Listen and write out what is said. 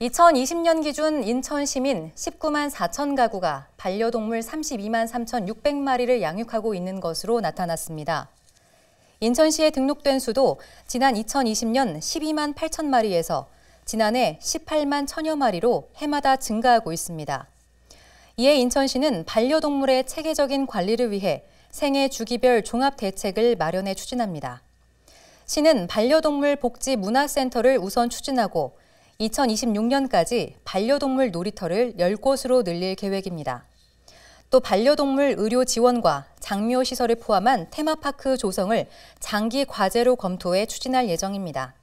2020년 기준 인천 시민 19만 4천 가구가 반려동물 32만 3,600마리를 양육하고 있는 것으로 나타났습니다. 인천시에 등록된 수도 지난 2020년 12만 8천 마리에서 지난해 18만 천여 마리로 해마다 증가하고 있습니다. 이에 인천시는 반려동물의 체계적인 관리를 위해 생애 주기별 종합 대책을 마련해 추진합니다. 시는 반려동물 복지 문화센터를 우선 추진하고 2026년까지 반려동물 놀이터를 10곳으로 늘릴 계획입니다. 또 반려동물 의료 지원과 장묘 시설을 포함한 테마파크 조성을 장기 과제로 검토해 추진할 예정입니다.